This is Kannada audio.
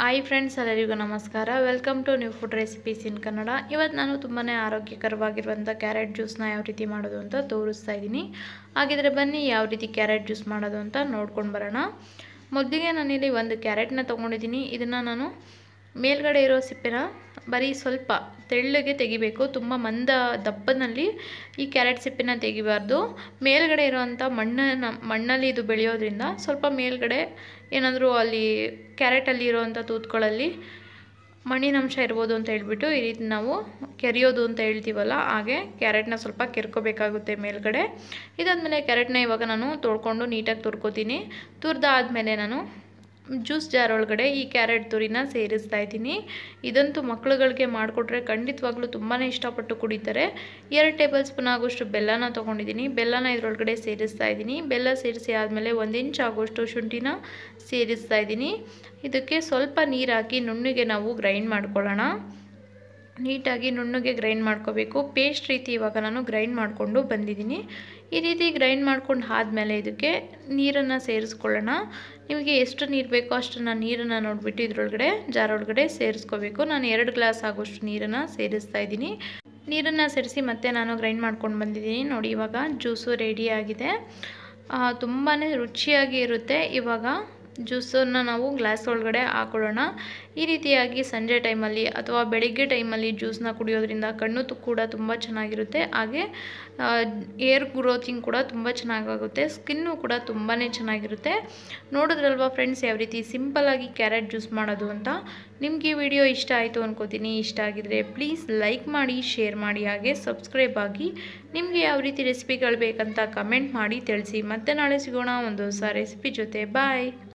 ಹಾಯ್ ಫ್ರೆಂಡ್ಸ್ ಎಲ್ಲರಿಗೂ ನಮಸ್ಕಾರ welcome to new food recipes in Kannada ಇವತ್ತು ನಾನು ತುಂಬಾ ಆರೋಗ್ಯಕರವಾಗಿರುವಂಥ ಕ್ಯಾರೆಟ್ ಜ್ಯೂಸ್ನ ಯಾವ ರೀತಿ ಮಾಡೋದು ಅಂತ ತೋರಿಸ್ತಾ ಇದ್ದೀನಿ ಹಾಗಿದ್ರೆ ಬನ್ನಿ ಯಾವ ರೀತಿ ಕ್ಯಾರೆಟ್ ಜ್ಯೂಸ್ ಮಾಡೋದು ಅಂತ ನೋಡ್ಕೊಂಡು ಬರೋಣ ಮೊದಲಿಗೆ ನಾನಿಲ್ಲಿ ಒಂದು ಕ್ಯಾರೆಟ್ನ ತೊಗೊಂಡಿದ್ದೀನಿ ಇದನ್ನು ನಾನು ಮೇಲ್ಗಡೆ ಇರೋ ಸಿಪ್ಪೆನ ಬರೀ ಸ್ವಲ್ಪ ತೆಳ್ಳಗೆ ತೆಗಿಬೇಕು ತುಂಬ ಮಂದ ದಪ್ಪನಲ್ಲಿ ಈ ಕ್ಯಾರೆಟ್ ಸಿಪ್ಪೆನ ತೆಗಿಬಾರ್ದು ಮೇಲ್ಗಡೆ ಇರೋವಂಥ ಮಣ್ಣನ್ನು ಮಣ್ಣಲ್ಲಿ ಇದು ಬೆಳೆಯೋದ್ರಿಂದ ಸ್ವಲ್ಪ ಮೇಲ್ಗಡೆ ಏನಾದರೂ ಅಲ್ಲಿ ಕ್ಯಾರೆಟಲ್ಲಿ ಇರೋವಂಥ ತೂತ್ಗಳಲ್ಲಿ ಮಣ್ಣಿನಂಶ ಇರ್ಬೋದು ಅಂತ ಹೇಳ್ಬಿಟ್ಟು ಈ ರೀತಿ ನಾವು ಕೆರೆಯೋದು ಅಂತ ಹೇಳ್ತೀವಲ್ಲ ಹಾಗೆ ಕ್ಯಾರೆಟ್ನ ಸ್ವಲ್ಪ ಕೆರ್ಕೋಬೇಕಾಗುತ್ತೆ ಮೇಲ್ಗಡೆ ಇದಾದಮೇಲೆ ಕ್ಯಾರೆಟ್ನ ಇವಾಗ ನಾನು ತೊಳ್ಕೊಂಡು ನೀಟಾಗಿ ತುರ್ಕೋತೀನಿ ತುರ್ದಾದಮೇಲೆ ನಾನು ಜ್ಯೂಸ್ ಜಾರ್ ಒಳಗಡೆ ಈ ಕ್ಯಾರೆಟ್ ತುರಿನ ಸೇರಿಸ್ತಾ ಇದ್ದೀನಿ ಇದಂತೂ ಮಕ್ಕಳುಗಳಿಗೆ ಮಾಡಿಕೊಟ್ರೆ ಖಂಡಿತವಾಗ್ಲೂ ತುಂಬಾ ಇಷ್ಟಪಟ್ಟು ಕುಡಿತಾರೆ ಎರಡು ಟೇಬಲ್ ಸ್ಪೂನ್ ಆಗೋಷ್ಟು ಬೆಲ್ಲನ ತೊಗೊಂಡಿದ್ದೀನಿ ಬೆಲ್ಲನ ಇದರೊಳಗಡೆ ಸೇರಿಸ್ತಾ ಇದ್ದೀನಿ ಬೆಲ್ಲ ಸೇರಿಸಿ ಆದಮೇಲೆ ಒಂದು ಇಂಚ್ ಆಗೋಷ್ಟು ಶುಂಠಿನ ಸೇರಿಸ್ತಾ ಇದ್ದೀನಿ ಇದಕ್ಕೆ ಸ್ವಲ್ಪ ನೀರು ಹಾಕಿ ನುಣ್ಣಗೆ ನಾವು ಗ್ರೈಂಡ್ ಮಾಡ್ಕೊಳ್ಳೋಣ ನೀಟಾಗಿ ನುಣ್ಣಗೆ ಗ್ರೈಂಡ್ ಮಾಡ್ಕೋಬೇಕು ಪೇಸ್ಟ್ ರೀತಿ ಇವಾಗ ನಾನು ಗ್ರೈಂಡ್ ಮಾಡಿಕೊಂಡು ಬಂದಿದ್ದೀನಿ ಈ ರೀತಿ ಗ್ರೈಂಡ್ ಮಾಡ್ಕೊಂಡು ಆದಮೇಲೆ ಇದಕ್ಕೆ ನೀರನ್ನು ಸೇರಿಸ್ಕೊಳ್ಳೋಣ ನಿಮಗೆ ಎಷ್ಟು ನೀರು ಬೇಕೋ ಅಷ್ಟನ್ನು ನೀರನ್ನು ನೋಡಿಬಿಟ್ಟು ಇದರೊಳಗಡೆ ಜಾರೊಳಗಡೆ ಸೇರಿಸ್ಕೋಬೇಕು ನಾನು ಎರಡು ಗ್ಲಾಸ್ ಆಗೋಷ್ಟು ನೀರನ್ನು ಸೇರಿಸ್ತಾ ಇದ್ದೀನಿ ನೀರನ್ನು ಸೇರಿಸಿ ಮತ್ತೆ ನಾನು ಗ್ರೈಂಡ್ ಮಾಡ್ಕೊಂಡು ಬಂದಿದ್ದೀನಿ ನೋಡಿ ಇವಾಗ ಜ್ಯೂಸು ರೆಡಿಯಾಗಿದೆ ತುಂಬಾ ರುಚಿಯಾಗಿ ಇರುತ್ತೆ ಇವಾಗ ಜ್ಯೂಸನ್ನು ನಾವು ಗ್ಲಾಸ್ ಒಳಗಡೆ ಹಾಕೊಳ್ಳೋಣ ಈ ರೀತಿಯಾಗಿ ಸಂಜೆ ಟೈಮಲ್ಲಿ ಅಥವಾ ಬೆಳಿಗ್ಗೆ ಟೈಮಲ್ಲಿ ಜ್ಯೂಸನ್ನ ಕುಡಿಯೋದ್ರಿಂದ ಕಣ್ಣು ಕೂಡ ತುಂಬ ಚೆನ್ನಾಗಿರುತ್ತೆ ಹಾಗೆ ಏರ್ ಗ್ರೋತಿಂಗ್ ಕೂಡ ತುಂಬ ಚೆನ್ನಾಗಾಗುತ್ತೆ ಸ್ಕಿನ್ನು ಕೂಡ ತುಂಬಾ ಚೆನ್ನಾಗಿರುತ್ತೆ ನೋಡಿದ್ರಲ್ವ ಫ್ರೆಂಡ್ಸ್ ಯಾವ ರೀತಿ ಸಿಂಪಲ್ಲಾಗಿ ಕ್ಯಾರೆಟ್ ಜ್ಯೂಸ್ ಮಾಡೋದು ಅಂತ ನಿಮಗೆ ಈ ವಿಡಿಯೋ ಇಷ್ಟ ಆಯಿತು ಅನ್ಕೋತೀನಿ ಇಷ್ಟ ಆಗಿದರೆ ಪ್ಲೀಸ್ ಲೈಕ್ ಮಾಡಿ ಶೇರ್ ಮಾಡಿ ಹಾಗೆ ಸಬ್ಸ್ಕ್ರೈಬ್ ಆಗಿ ನಿಮಗೆ ಯಾವ ರೀತಿ ರೆಸಿಪಿಗಳು ಬೇಕಂತ ಕಮೆಂಟ್ ಮಾಡಿ ತಿಳಿಸಿ ಮತ್ತೆ ನಾಳೆ ಸಿಗೋಣ ಒಂದು ಹೊಸ ರೆಸಿಪಿ ಜೊತೆ ಬಾಯ್